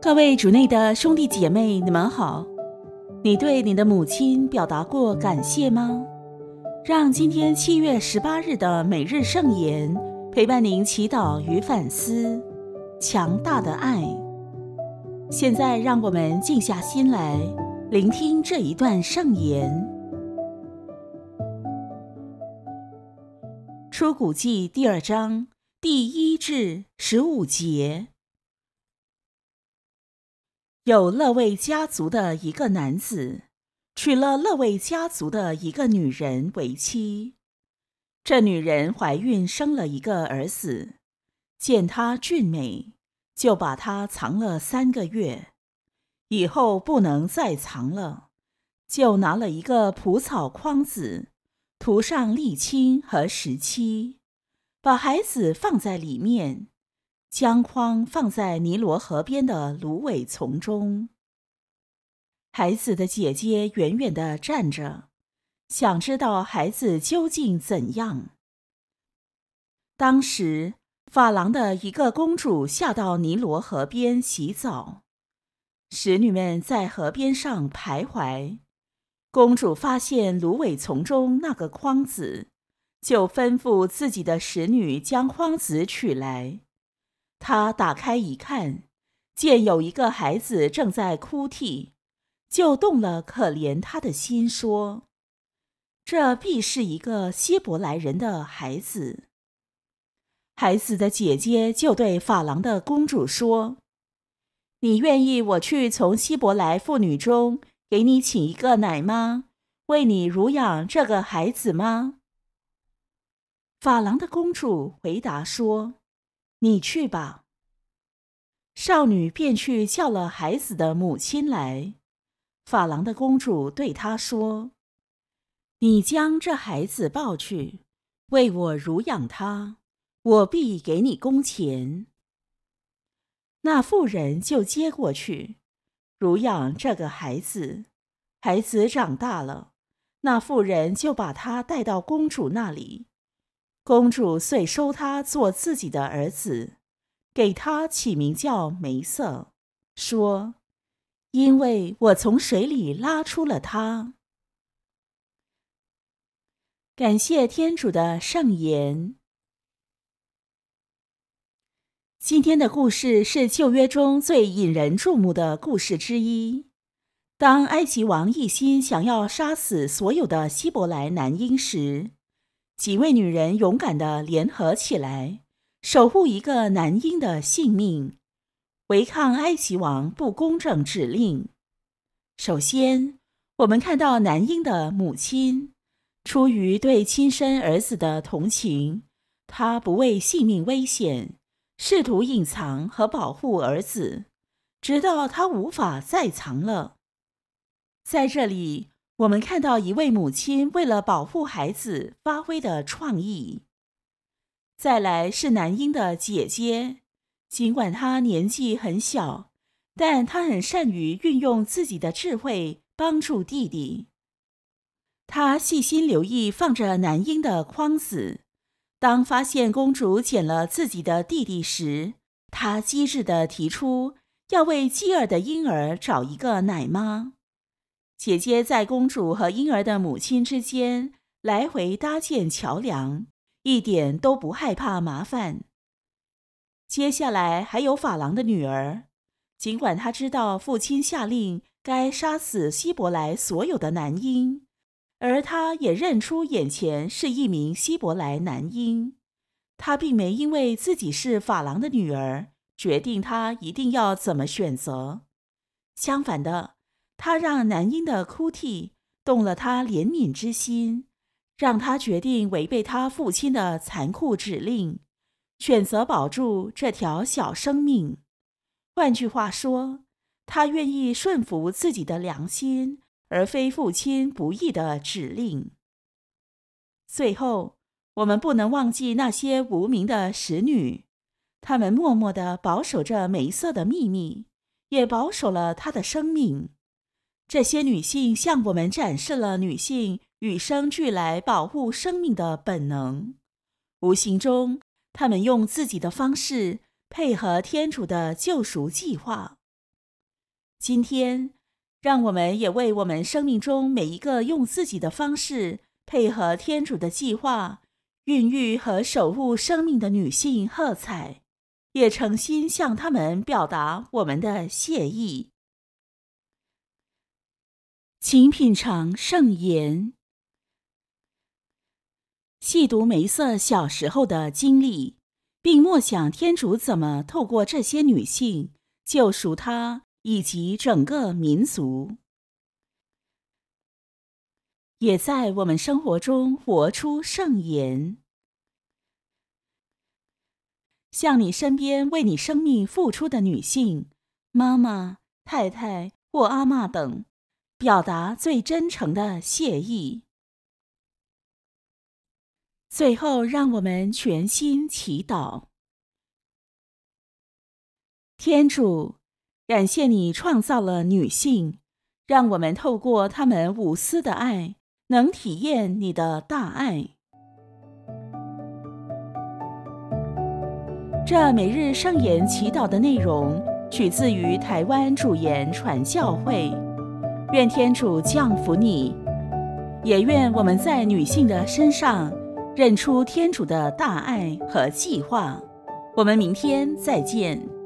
各位主内的兄弟姐妹，你们好。你对你的母亲表达过感谢吗？让今天七月十八日的每日圣言陪伴您祈祷与反思，强大的爱。现在让我们静下心来，聆听这一段圣言。出谷记第二章第一至十五节。有勒卫家族的一个男子，娶了勒卫家族的一个女人为妻。这女人怀孕生了一个儿子，见他俊美，就把他藏了三个月。以后不能再藏了，就拿了一个蒲草筐子，涂上沥青和石漆，把孩子放在里面。将筐放在尼罗河边的芦苇丛中。孩子的姐姐远远的站着，想知道孩子究竟怎样。当时，法郎的一个公主下到尼罗河边洗澡，使女们在河边上徘徊。公主发现芦苇丛中那个筐子，就吩咐自己的使女将筐子取来。他打开一看，见有一个孩子正在哭泣，就动了可怜他的心，说：“这必是一个希伯来人的孩子。”孩子的姐姐就对法郎的公主说：“你愿意我去从希伯来妇女中给你请一个奶妈，为你乳养这个孩子吗？”法郎的公主回答说。你去吧。少女便去叫了孩子的母亲来。法郎的公主对她说：“你将这孩子抱去，为我乳养他，我必给你工钱。”那妇人就接过去，乳养这个孩子。孩子长大了，那妇人就把他带到公主那里。公主遂收他做自己的儿子，给他起名叫梅瑟，说：“因为我从水里拉出了他，感谢天主的圣言。”今天的故事是旧约中最引人注目的故事之一。当埃及王一心想要杀死所有的希伯来男婴时，几位女人勇敢地联合起来，守护一个男婴的性命，违抗埃及王不公正指令。首先，我们看到男婴的母亲，出于对亲生儿子的同情，她不畏性命危险，试图隐藏和保护儿子，直到他无法再藏了。在这里。我们看到一位母亲为了保护孩子发挥的创意。再来是男婴的姐姐，尽管她年纪很小，但她很善于运用自己的智慧帮助弟弟。她细心留意放着男婴的筐子，当发现公主捡了自己的弟弟时，她机智的提出要为继儿的婴儿找一个奶妈。姐姐在公主和婴儿的母亲之间来回搭建桥梁，一点都不害怕麻烦。接下来还有法郎的女儿，尽管她知道父亲下令该杀死希伯来所有的男婴，而她也认出眼前是一名希伯来男婴，她并没因为自己是法郎的女儿决定她一定要怎么选择，相反的。他让男婴的哭啼动了他怜悯之心，让他决定违背他父亲的残酷指令，选择保住这条小生命。换句话说，他愿意顺服自己的良心，而非父亲不义的指令。最后，我们不能忘记那些无名的使女，她们默默地保守着美色的秘密，也保守了他的生命。这些女性向我们展示了女性与生俱来保护生命的本能。无形中，她们用自己的方式配合天主的救赎计划。今天，让我们也为我们生命中每一个用自己的方式配合天主的计划、孕育和守护生命的女性喝彩，也诚心向他们表达我们的谢意。请品尝圣言，细读梅瑟小时候的经历，并默想天主怎么透过这些女性救赎他以及整个民族，也在我们生活中活出圣言，向你身边为你生命付出的女性、妈妈、太太或阿妈等。表达最真诚的谢意。最后，让我们全心祈祷：天主，感谢你创造了女性，让我们透过她们无私的爱，能体验你的大爱。这每日圣言祈祷的内容取自于台湾主言传教会。愿天主降福你，也愿我们在女性的身上认出天主的大爱和计划。我们明天再见。